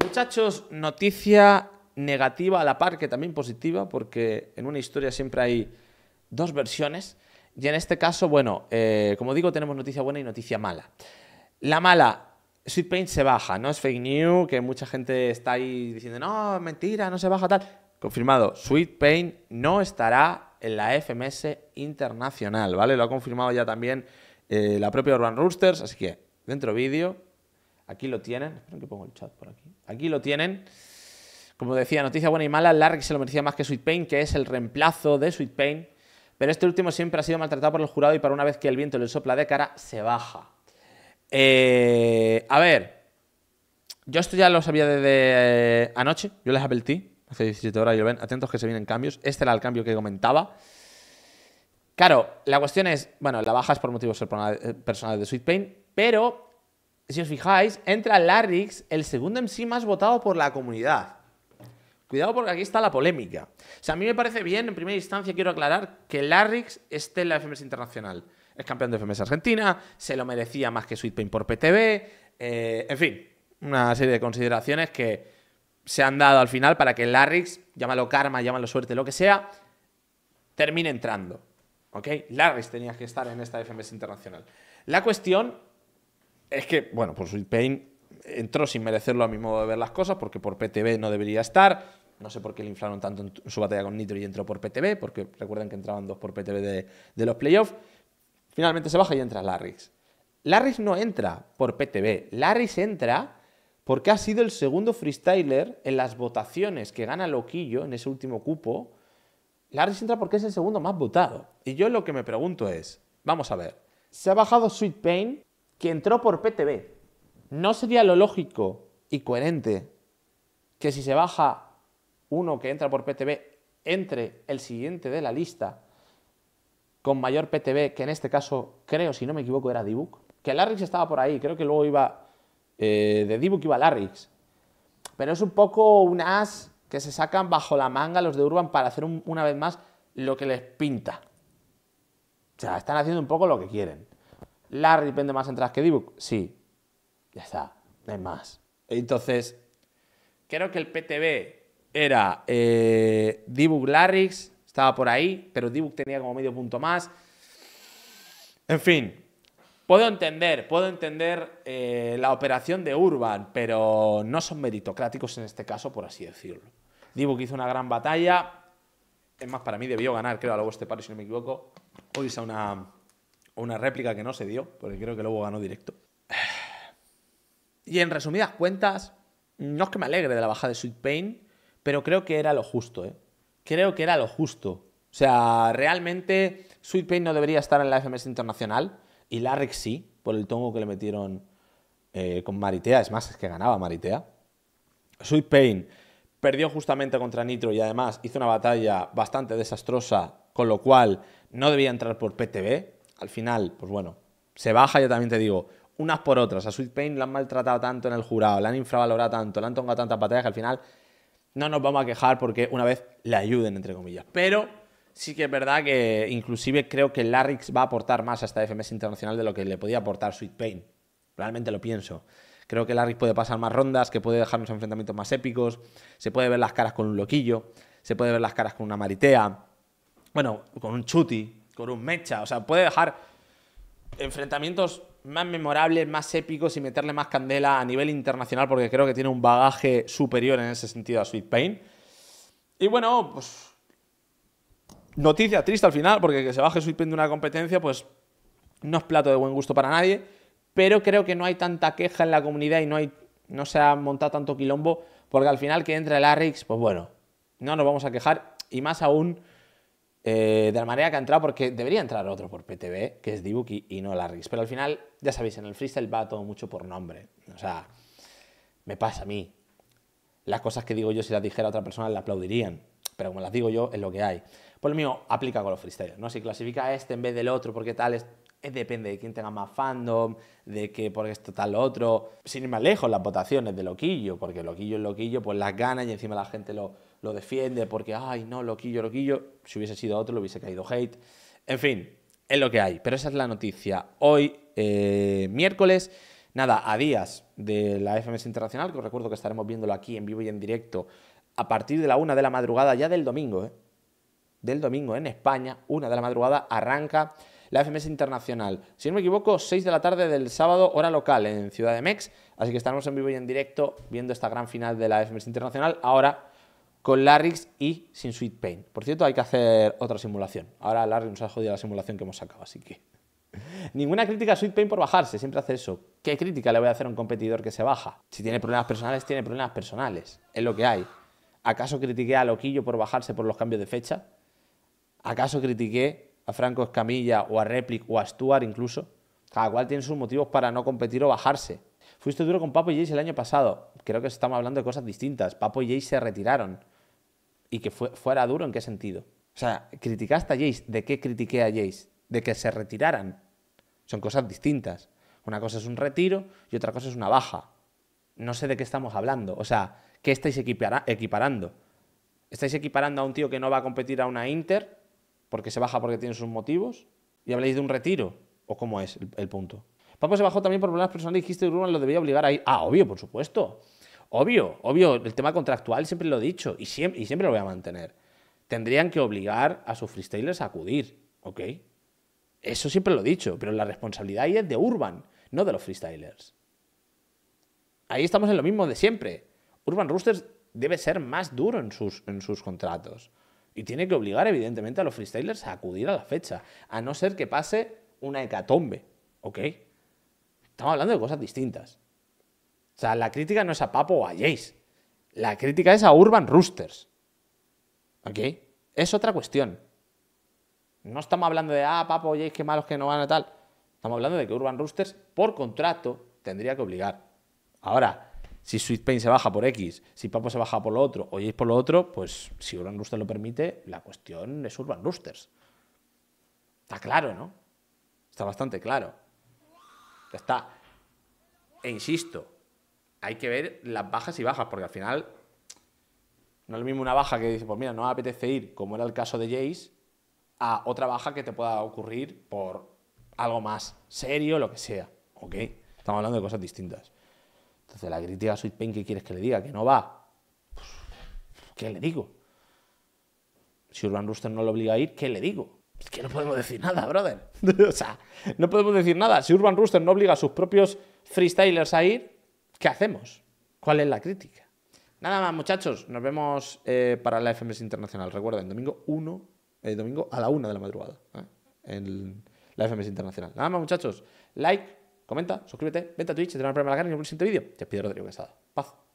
Muchachos, noticia negativa a la par que también positiva, porque en una historia siempre hay dos versiones. Y en este caso, bueno, eh, como digo, tenemos noticia buena y noticia mala. La mala, Sweet Pain se baja, no es fake news, que mucha gente está ahí diciendo, no, mentira, no se baja tal. Confirmado, Sweet Pain no estará en la FMS internacional, ¿vale? Lo ha confirmado ya también eh, la propia Urban Roosters, así que dentro vídeo, aquí lo tienen. Espero que ponga el chat por aquí. Aquí lo tienen. Como decía, noticia buena y mala, Larry se lo merecía más que Sweet Pain, que es el reemplazo de Sweet Pain. Pero este último siempre ha sido maltratado por el jurado y para una vez que el viento le sopla de cara, se baja. Eh, a ver, yo esto ya lo sabía desde eh, anoche, yo les advertí, hace 17 horas, y lo ven, atentos que se vienen cambios. Este era el cambio que comentaba. Claro, la cuestión es, bueno, la baja es por motivos personales eh, de Sweet Pain, pero si os fijáis, entra Larrix, el segundo MC más votado por la comunidad. Cuidado porque aquí está la polémica. O sea, a mí me parece bien, en primera instancia quiero aclarar que Larrix esté en la FMS Internacional. Es campeón de FMS Argentina, se lo merecía más que Sweetpain por PTV, eh, en fin, una serie de consideraciones que se han dado al final para que Larrix, llámalo karma, llámalo suerte, lo que sea, termine entrando. ¿Ok? Larrix tenía que estar en esta FMS Internacional. La cuestión es que, bueno, pues Pain entró sin merecerlo a mi modo de ver las cosas, porque por PTB no debería estar. No sé por qué le inflaron tanto en su batalla con Nitro y entró por PTB, porque recuerden que entraban dos por PTB de, los playoffs. Finalmente se baja y entra Larrix. Larrix no entra por PTB, Larrix entra porque ha sido el segundo freestyler en las votaciones que gana Loquillo en ese último cupo. Larrix entra porque es el segundo más votado. Y yo lo que me pregunto es, vamos a ver, se ha bajado Sweet Pain que entró por PTB. ¿No sería lo lógico y coherente que si se baja uno que entra por PTB entre el siguiente de la lista con mayor PTB que en este caso creo, si no me equivoco, era Dibuk? Que Larrix estaba por ahí, creo que luego iba eh, de Dibuc iba Larrix. Pero es un poco un as que se sacan bajo la manga los de Urban para hacer una vez más lo que les pinta. O sea, están haciendo un poco lo que quieren. Larry vende más entradas que Dibuk? Sí, ya está, no hay más. Entonces, creo que el PTB era eh, Dibuc estaba por ahí, pero Dibuk tenía como medio punto más. En fin, puedo entender, puedo entender eh, la operación de Urban, pero no son meritocráticos en este caso, por así decirlo. Dibuk hizo una gran batalla. Es más, para mí debió ganar, creo, a este paro, si no me equivoco. Hoy a una una réplica que no se dio, porque creo que luego ganó directo. Y en resumidas cuentas, no es que me alegre de la baja de Sweet Pain, pero creo que era lo justo, ¿eh? Creo que era lo justo. O sea, realmente Sweet Pain no debería estar en la FMS Internacional y Larrick sí, por el tongo que le metieron eh, con Maritea. Es más, es que ganaba Maritea. Sweet Pain perdió justamente contra Nitro y además hizo una batalla bastante desastrosa, con lo cual no debía entrar por PTB al final, pues bueno, se baja, yo también te digo, unas por otras. A Sweet Pain la han maltratado tanto en el jurado, la han infravalorado tanto, la han tomado tantas batallas que al final no nos vamos a quejar porque una vez le ayuden, entre comillas. Pero sí que es verdad que inclusive creo que Larryx va a aportar más a esta FMS Internacional de lo que le podía aportar Sweet Pain. Realmente lo pienso. Creo que Larryx puede pasar más rondas, que puede dejarnos enfrentamientos más épicos, se puede ver las caras con un loquillo, se puede ver las caras con una maritea, bueno, con un chuti, con un Mecha. O sea, puede dejar enfrentamientos más memorables, más épicos y meterle más candela a nivel internacional porque creo que tiene un bagaje superior en ese sentido a Sweet Pain. Y bueno, pues noticia triste al final porque que se baje Sweet Pain de una competencia pues no es plato de buen gusto para nadie, pero creo que no hay tanta queja en la comunidad y no, hay, no se ha montado tanto quilombo porque al final que entra el Arix, pues bueno, no nos vamos a quejar y más aún eh, de la manera que ha entrado, porque debería entrar otro por PTB, que es Dibuki y no Larris. Pero al final, ya sabéis, en el freestyle va todo mucho por nombre. O sea, me pasa a mí. Las cosas que digo yo, si las dijera otra persona, la aplaudirían. Pero como las digo yo, es lo que hay. Por pues lo mío, aplica con los freestyles, ¿no? Si clasifica este en vez del otro, porque tal, es... Eh, depende de quién tenga más fandom, de que porque esto tal lo otro. Sin ir más lejos, las votaciones de Loquillo, porque Loquillo es Loquillo, pues las gana y encima la gente lo, defiende porque, ay, no, Loquillo, Loquillo. Si hubiese sido otro, le hubiese caído hate. En fin, es lo que hay. Pero esa es la noticia. Hoy, eh, miércoles, nada, a días de la FMS Internacional, que os recuerdo que estaremos viéndolo aquí en vivo y en directo a partir de la una de la madrugada ya del domingo, ¿eh? Del domingo en España, una de la madrugada, arranca la FMS Internacional. Si no me equivoco, 6 de la tarde del sábado, hora local en Ciudad de Mex. Así que estaremos en vivo y en directo viendo esta gran final de la FMS Internacional. Ahora con Larryx y sin Sweet Pain. Por cierto, hay que hacer otra simulación. Ahora Larryx nos ha jodido la simulación que hemos sacado, así que... Ninguna crítica a Sweet Pain por bajarse, siempre hace eso. ¿Qué crítica le voy a hacer a un competidor que se baja? Si tiene problemas personales, tiene problemas personales. Es lo que hay. ¿Acaso critiqué a Loquillo por bajarse por los cambios de fecha? ¿Acaso critiqué a Franco Escamilla o a Replic o a Stuart incluso. Cada cual tiene sus motivos para no competir o bajarse. Fuiste duro con Papo y Jace el año pasado. Creo que estamos hablando de cosas distintas. Papo y Jace se retiraron. ¿Y que fue, fuera duro en qué sentido? O sea, criticaste a Jace. ¿De qué critiqué a Jace? De que se retiraran. Son cosas distintas. Una cosa es un retiro y otra cosa es una baja. No sé de qué estamos hablando. O sea, ¿qué estáis equiparando? ¿Estáis equiparando a un tío que no va a competir a una Inter porque se baja porque tiene sus motivos? ¿Y habléis de un retiro? ¿O cómo es el, punto? Papo se bajó también por problemas personales y dijiste que lo debía obligar a ir. Ah, obvio, por supuesto. Obvio, obvio, el tema contractual siempre lo he dicho y siempre, lo voy a mantener. Tendrían que obligar a sus freestylers a acudir, ¿ok? Eso siempre lo he dicho, pero la responsabilidad ahí es de Urban, no de los freestylers. Ahí estamos en lo mismo de siempre. Urban Roosters debe ser más duro en sus contratos. Y tiene que obligar, evidentemente, a los freestylers a acudir a la fecha, a no ser que pase una hecatombe, ¿ok? Estamos hablando de cosas distintas. O sea, la crítica no es a Papo o a Jace, la crítica es a Urban Roosters, ¿ok? Es otra cuestión. No estamos hablando de, ah, Papo o Jace, qué malos que no van a tal. Estamos hablando de que Urban Roosters, por contrato, tendría que obligar. Ahora, si Pain se baja por X, si Papo se baja por lo otro, Jace por lo otro, pues si Urban Rooster lo permite, la cuestión es Urban Roosters. Está claro, ¿no? Está bastante claro. Ya está. E insisto, hay que ver las bajas y bajas, porque al final no es lo mismo una baja que dice, pues mira, no me apetece ir, como era el caso de Jace, a otra baja que te pueda ocurrir por algo más serio, lo que sea. ¿Ok? Estamos hablando de cosas distintas. Entonces, la crítica a pink ¿qué quieres que le diga? ¿Que no va? Pues, ¿Qué le digo? Si Urban Rooster no lo obliga a ir, ¿qué le digo? Es que no podemos decir nada, brother. o sea, no podemos decir nada. Si Urban Rooster no obliga a sus propios freestylers a ir, ¿qué hacemos? ¿Cuál es la crítica? Nada más, muchachos. Nos vemos eh, para la FMS Internacional. Recuerden, domingo 1, el eh, domingo a la 1 de la madrugada. ¿eh? En la FMS Internacional. Nada más, muchachos. Like, comenta, suscríbete, vente a Twitch, te un a en la cara en el siguiente vídeo. Te pido Rodrigo Quesada. Paz.